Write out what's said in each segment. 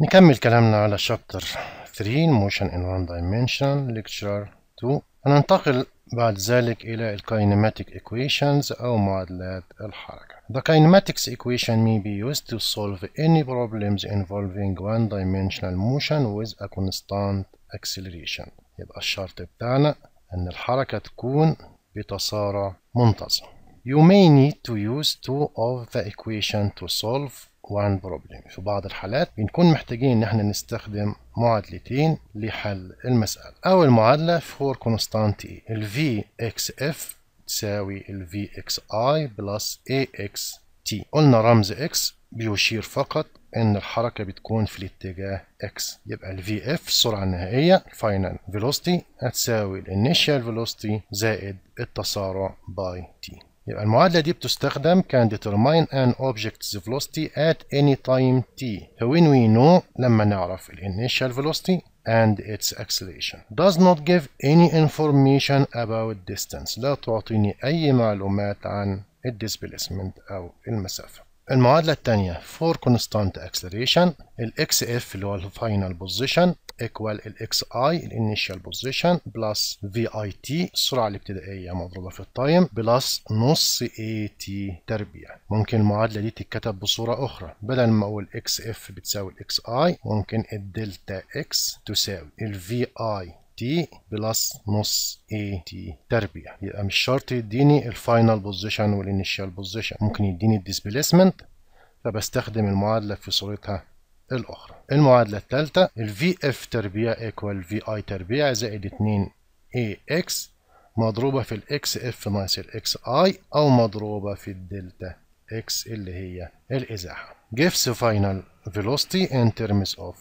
نكمل كلامنا على شابتر 3 موشن ان وان دايمنشن ليكتشر 2 هننتقل بعد ذلك إلى الكاينماتيك equations أو معادلات الحركة. The kinematics equation may be used to solve any problems involving one-dimensional motion with a constant acceleration. يبقى الشرط بتاعنا إن الحركة تكون بتسارع منتظم. You may need to use two of the equation to solve one problem في بعض الحالات بنكون محتاجين ان احنا نستخدم معادلتين لحل المسألة اول معادلة for constant A e. ال VXF تساوي ال VXI plus AXT قلنا رمز X بيشير فقط ان الحركة بتكون في الاتجاه X يبقى ال VF السرعة النهائية final velocity هتساوي ال initial velocity زائد التسارع by T يبقى المعادلة دي بتستخدم can determine an object's velocity at any time t when we know لما نعرف ال initial velocity and its acceleration does not give any information about distance لا تعطيني أي معلومات عن displacement أو المسافة المعادلة الثانية for constant acceleration ال XF اللي هو الفاينل بوزيشن equal ال XI initial بوزيشن بلس VIT السرعة الابتدائية مضروبة في التايم بلس نص AT تربيع ممكن المعادلة دي تتكتب بصورة أخرى بدل ما أقول XF بتساوي ال XI ممكن الدلتا X تساوي ال VI تي بلس نص اي تي تربيع يبقى مش شرط يديني الفاينل بوزيشن والانيشال بوزيشن ممكن يديني الديسبيسمنت فبستخدم المعادله في صورتها الاخرى المعادله الثالثه الفي اف تربيع ايكوال في اي تربيع زائد 2 اي اكس مضروبه في الاكس اف ناقص الاكس اي او مضروبه في الدلتا اكس اللي هي الازاحه gives final velocity in terms of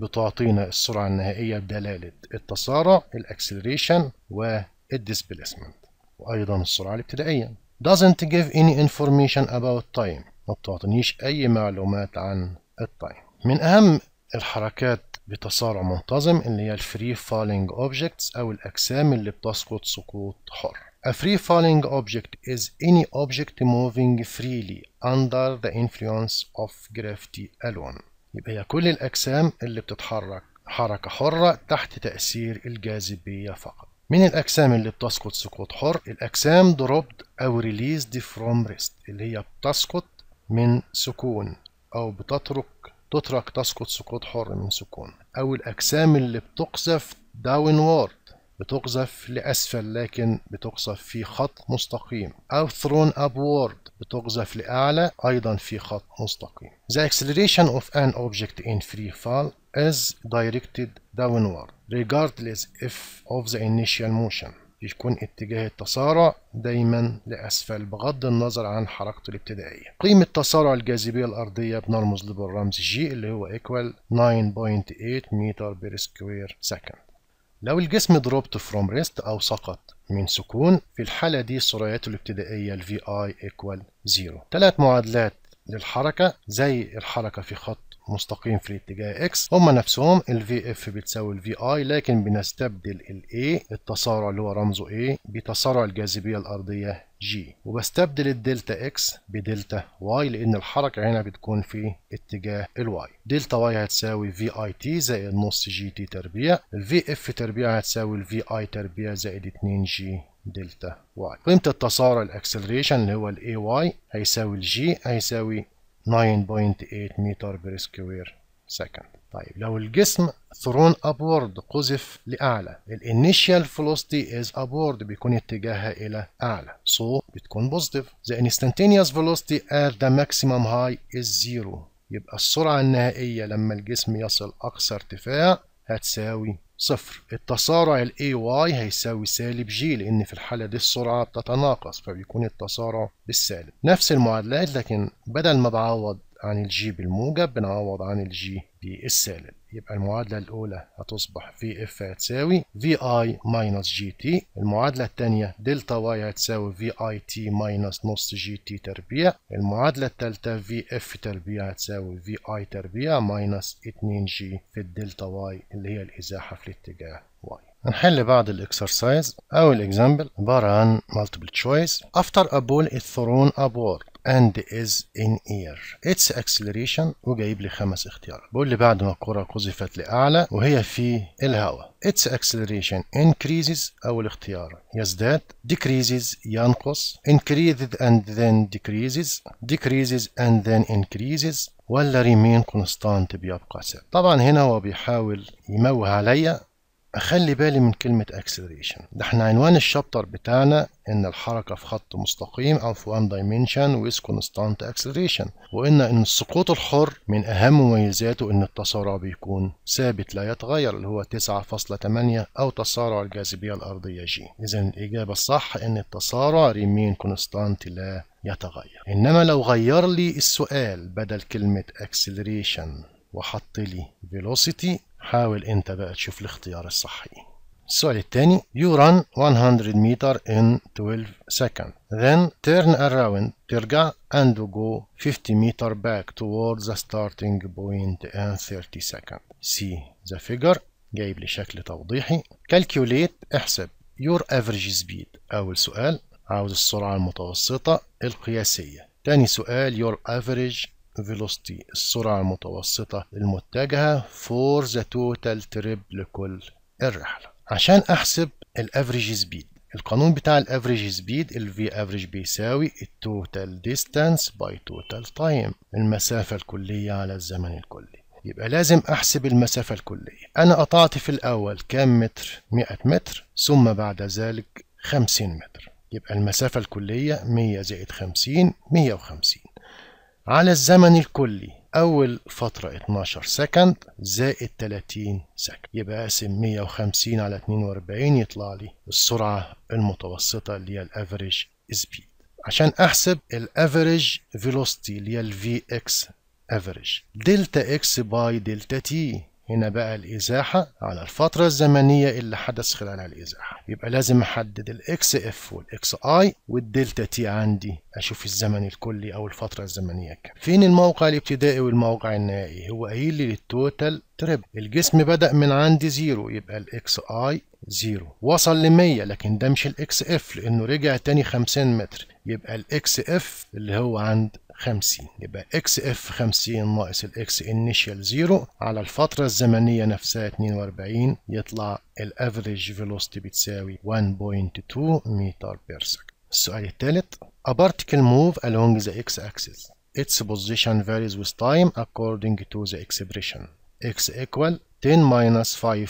بتعطينا السرعه النهائيه بدلاله التسارع الاكسلريشن والديسبيسمنت وايضا السرعه الابتدائيه doesn't give any information about time ما بتعطينيش اي معلومات عن التايم من اهم الحركات بتسارع منتظم اللي هي الفري فالينج اوبجكتس او الاجسام اللي بتسقط سقوط حر A free-falling object is any object moving freely under the influence of gravity alone. يبقى هي كل الأجسام اللي بتتحرك حركة حرة تحت تأثير الجاذبية فقط. من الأجسام اللي بتسقط سقوط حر الأجسام dropped أو released from rest اللي هي بتسقط من سكون أو بتترك تترك تسقط سقوط حر من سكون أو الأجسام اللي بتقذف downward بتقذف لأسفل لكن بتقذف في خط مستقيم أو thrown upward بتقذف لأعلى أيضا في خط مستقيم The acceleration of an object in free fall is directed downward regardless if of the initial motion يكون اتجاه التسارع دايما لأسفل بغض النظر عن حركته الابتدائية قيمة تسارع الجاذبية الأرضية بنرمز له بالرمز G اللي هو equal 9.8 متر بير سكوير سكند لو الجسم دروبت from rest أو سقط من سكون في الحالة دي سرعته الابتدائية ال VI equal 0 ثلاث معادلات للحركة زي الحركة في خط مستقيم في الاتجاه اكس هم نفسهم ال في اف بتساوي ال في اي لكن بنستبدل ال A التسارع اللي هو رمزه A بتسارع الجاذبية الأرضية G وبستبدل الدلتا اكس بدلتا واي لأن الحركة هنا بتكون في اتجاه الواي دلتا واي هتساوي في اي تي زائد نص جي تي تربيع في اف تربيع هتساوي في اي تربيع زائد 2 جي دلتا واي قيمة التسارع الاكسلريشن اللي هو الاي واي هيساوي الجي هيساوي 9.8 متر بير سكوير سكند طيب لو الجسم ثرون ابورد قذف لاعلى الانيشال فيلوسيتي از ابورد بيكون اتجاهها الى اعلى سو so, بتكون بوزيتيف ذا انستنتينيوس فيلوسيتي ات ذا ماكسيمم هاي از زيرو يبقى السرعه النهائيه لما الجسم يصل اقصى ارتفاع هتساوي صفر التسارع ال AY هيساوي سالب G لأن في الحالة دي السرعة بتتناقص فبيكون التسارع بالسالب نفس المعادلات لكن بدل ما بعوض عن الجي بالموجب بنعوض عن الجي بالسالب يبقى المعادلة الأولى هتصبح في اف هتساوي في اي ماينس جي تي المعادلة الثانية دلتا واي هتساوي في اي تي ماينس نص جي تي تربيع المعادلة الثالثة في اف تربيع هتساوي في اي تربيع ماينس 2 جي في الدلتا واي اللي هي الإزاحة في الاتجاه y. نحل بعض الاكسرسايز او الاكزامبل عبارة عن multiple choice after a ball is thrown upward and is in air its acceleration وجايب لي خمس اختيارات بقول لي بعد ما الكرة قذفت لأعلى وهي في الهواء its acceleration increases أول اختيار يزداد decreases ينقص increases and then decreases decreases and then increases ولا remain constant بيبقى ثابت طبعا هنا هو بيحاول يموه عليا اخلي بالي من كلمة acceleration ده احنا عنوان الشابتر بتاعنا ان الحركة في خط مستقيم او في one dimension with constant acceleration وقلنا ان السقوط الحر من اهم مميزاته ان التسارع بيكون ثابت لا يتغير اللي هو 9.8 او تسارع الجاذبية الارضية G اذا الاجابة الصح ان التسارع remain constant لا يتغير انما لو غير لي السؤال بدل كلمة acceleration وحط لي velocity حاول انت بقى تشوف الاختيار الصح ايه السؤال الثاني you run 100 meter in 12 second then turn around ترجع and go 50 meter back towards the starting point in 30 second see the figure جايب لي شكل توضيحي calculate احسب your average speed أول سؤال عاوز السرعة المتوسطة القياسية تاني سؤال your average velocity السرعة المتوسطة المتجهة for the total trip لكل الرحلة عشان أحسب الافريج سبيد القانون بتاع الافريج سبيد v افريج بيساوي التوتال ديستانس باي توتال تايم المسافة الكلية على الزمن الكلي يبقى لازم أحسب المسافة الكلية أنا قطعت في الأول كام متر 100 متر ثم بعد ذلك 50 متر يبقى المسافة الكلية 100 زائد 50 150 على الزمن الكلي أول فترة 12 سكند زائد 30 سكند يبقى أقسم 150 على 42 يطلع لي السرعة المتوسطة اللي هي الأفريج سبيد عشان أحسب الأفريج فيلوستي اللي هي الفي إكس أفريج دلتا إكس باي دلتا تي هنا بقى الازاحه على الفتره الزمنيه اللي حدث خلالها الازاحه يبقى لازم احدد الاكس اف والاكس اي والدلتا تي عندي اشوف الزمن الكلي او الفتره الزمنيه كم فين الموقع الابتدائي والموقع النهائي هو قايل لي للتوتال تريب الجسم بدا من عندي زيرو يبقى الاكس اي زيرو وصل ل 100 لكن ده مش الاكس اف لانه رجع تاني 50 متر يبقى الاكس اف اللي هو عند 50 يبقى اكس اف 50 ناقص الاكس انيشال 0 على الفترة الزمنية نفسها 42 يطلع الافريج فيلوستي بتساوي 1.2 متر بير سكند السؤال الثالث A particle move along the x-axis. Its position varies with time according to the expression. x equal 10 minus 5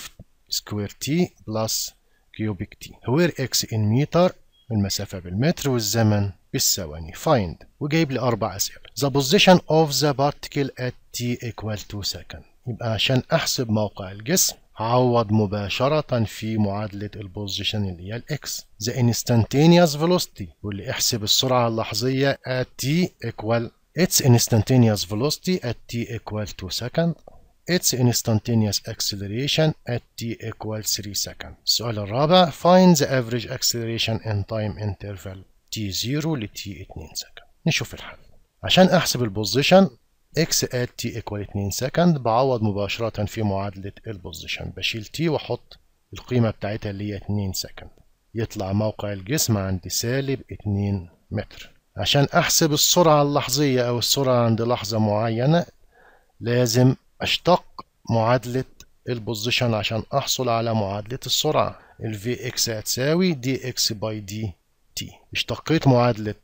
square t plus cubic t where x in meter المسافة بالمتر والزمن بالثواني find وجايب لي أربع أسئلة the position of the particle at t equal to second يبقى عشان أحسب موقع الجسم عوض مباشرة في معادلة البوزيشن اللي هي الاكس the instantaneous velocity واللي احسب السرعة اللحظية at t equal its instantaneous velocity at t equal to second its instantaneous acceleration at t equal 3 second السؤال الرابع find the average acceleration in time interval t 0 ل t 2 سكند نشوف الحل عشان احسب البوزيشن x at t equal 2 سكند بعوض مباشرة في معادلة البوزيشن بشيل t واحط القيمة بتاعتها اللي هي 2 سكند يطلع موقع الجسم عند سالب 2 متر عشان احسب السرعة اللحظية او السرعة عند لحظة معينة لازم اشتق معادلة البوزيشن عشان احصل على معادلة السرعة ال Vx هتساوي dx by دي تي اشتقيت معادلة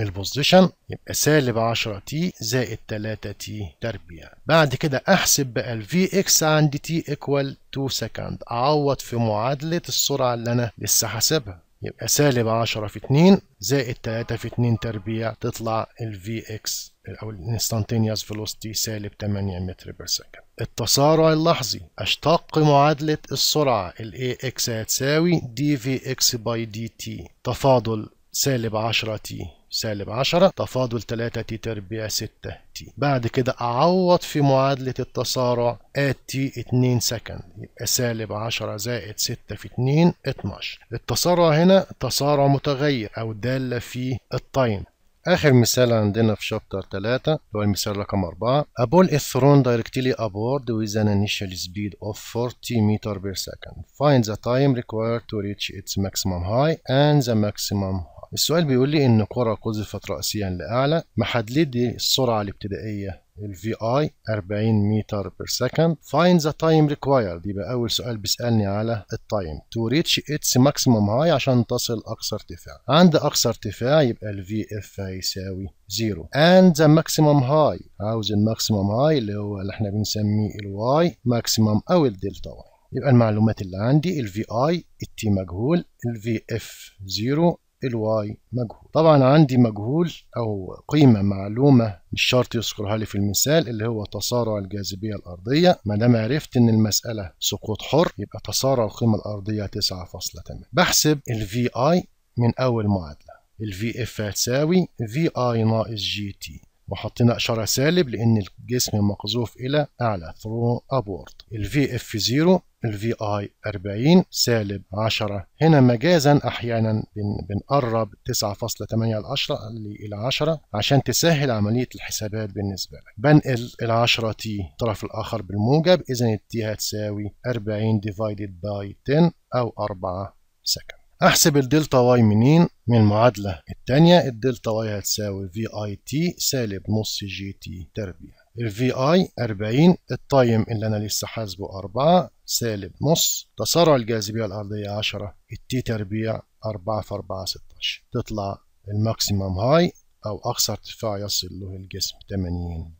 البوزيشن يبقى سالب 10 تي زائد 3 تي تربيع بعد كده احسب بقى الفي اكس عند تي ايكوال 2 سكند اعوض في معادله السرعه اللي انا لسه حاسبها يبقى سالب 10 في 2 زائد 3 في 2 تربيع تطلع الفي اكس او الانستانتينيوس فيلوستي سالب 8 متر بير سكند التسارع اللحظي أشتق معادلة السرعة الـ AX هتساوي دي في إكس باي دي تي تفاضل سالب 10 تي سالب 10 تفاضل 3 تي تربيع 6 تي بعد كده أعوض في معادلة التسارع آت تي 2 سكند يبقى سالب 10 زائد 6 في 2 12 التسارع هنا تسارع متغير أو دالة في التايم آخر مثال عندنا في شابتر 3 هو المثال رقم 4 A ball is thrown directly upward with an initial speed of 40 meter per second. Find the time required to reach its maximum high and the maximum السؤال بيقول لي إن كرة قذفت رأسيا لأعلى محددي السرعة الابتدائية الفي اي 40 متر بير سكند فايند ذا تايم ريكوايرد يبقى اول سؤال بيسالني على التايم تو ريتش اتس ماكسيمم هاي عشان تصل اقصى ارتفاع عند اقصى ارتفاع يبقى الفي اف هيساوي زيرو اند ذا ماكسيمم هاي عاوز الماكسيمم هاي اللي هو اللي احنا بنسميه الواي ماكسيمم او الدلتا واي يبقى المعلومات اللي عندي الفي اي التي مجهول الفي اف زيرو الواي مجهول طبعا عندي مجهول او قيمه معلومه مش شرط يذكرها لي في المثال اللي هو تسارع الجاذبيه الارضيه ما دام عرفت ان المساله سقوط حر يبقى تسارع القيمه الارضيه 9.8 بحسب الفي اي من اول معادله الفي اف هتساوي في اي ناقص جي تي وحطينا إشارة سالب لأن الجسم مقذوف إلى أعلى ثرو أبورد الفي اف 0 الفي اي 40 سالب 10 هنا مجازا أحيانا بنقرب 9.8 ل 10 إلى 10 عشان تسهل عملية الحسابات بالنسبة لك بنقل ال 10 تي الطرف الآخر بالموجب إذا التي هتساوي 40 ديفايدد باي 10 أو 4 سكند احسب الدلتا واي منين من المعادلة الثانيه الدلتا واي هتساوي في اي تي سالب نص جي تي تربيع الفي اي 40 التايم اللي انا لسه حاسبه 4 سالب نص تسارع الجاذبية الأرضية 10 التي تربيع 4 في 4 16 تطلع الماكسيمم هاي أو أقصى ارتفاع يصل له الجسم 80